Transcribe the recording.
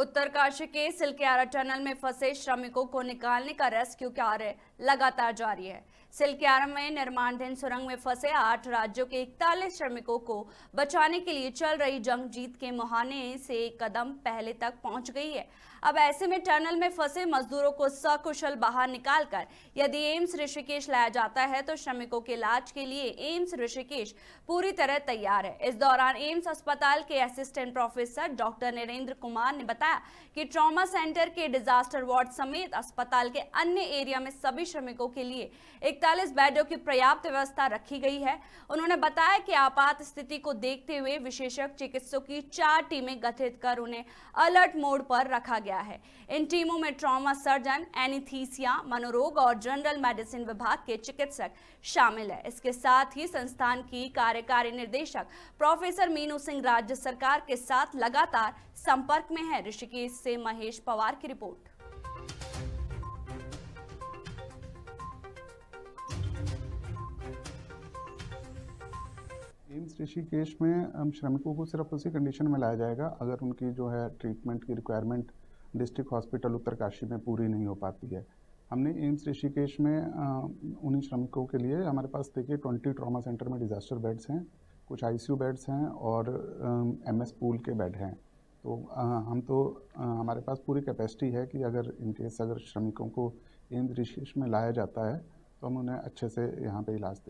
उत्तरकाशी के सिलकियारा टनल में फंसे श्रमिकों को निकालने का रेस्क्यू कार्य लगातार जारी है सिलकियारा में निर्माणधीन सुरंग में फंसे आठ राज्यों के इकतालीस श्रमिकों को बचाने के लिए चल रही जंग जीत के मुहाने से कदम पहले तक पहुंच गई है अब ऐसे में टनल में फंसे मजदूरों को सकुशल बाहर निकालकर यदि एम्स ऋषिकेश लाया जाता है तो श्रमिकों के इलाज के लिए एम्स ऋषिकेश पूरी तरह तैयार है इस दौरान एम्स अस्पताल के assistant professor doctor Narendra Kumar ने बताया बताया कि ट्रॉमा सेंटर के डिजास्टर वार्ड समेत अस्पताल के अन्य एरिया में सभी श्रमिकों के लिए इकतालीस बेडों की पर्याप्त व्यवस्था रखी गई है उन्होंने बताया कि आपात स्थिति को देखते हुए विशेषज्ञ चिकित्सकों की चार टीमें गठित कर उन्हें अलर्ट मोड पर रखा गया है इन टीमों में ट्रॉमा सर्जन एनिथीसिया मनोरोग और जनरल मेडिसिन विभाग के चिकित्सक शामिल है इसके साथ ही संस्थान की कार्यकारी निर्देशक प्रोफेसर मीनू सिंह राज्य सरकार के साथ लगातार संपर्क में है ऋषिकेश से महेश पवार की रिपोर्ट एम्स ऋषिकेश में हम श्रमिकों को सिर्फ उसी कंडीशन में लाया जाएगा अगर उनकी जो है ट्रीटमेंट की रिक्वायरमेंट डिस्ट्रिक्ट हॉस्पिटल उत्तरकाशी में पूरी नहीं हो पाती है हमने एम्स ऋषिकेश में उन्हीं श्रमिकों के लिए हमारे पास देखिए ट्वेंटी ट्रॉमा सेंटर में डिज़ास्टर बेड्स हैं कुछ आईसीयू बेड्स हैं और एमएस पूल के बेड हैं तो आ, हम तो आ, हमारे पास पूरी कैपेसिटी है कि अगर इनकेस अगर श्रमिकों को केंद्र ऋषिश में लाया जाता है तो हम उन्हें अच्छे से यहाँ पे इलाज दे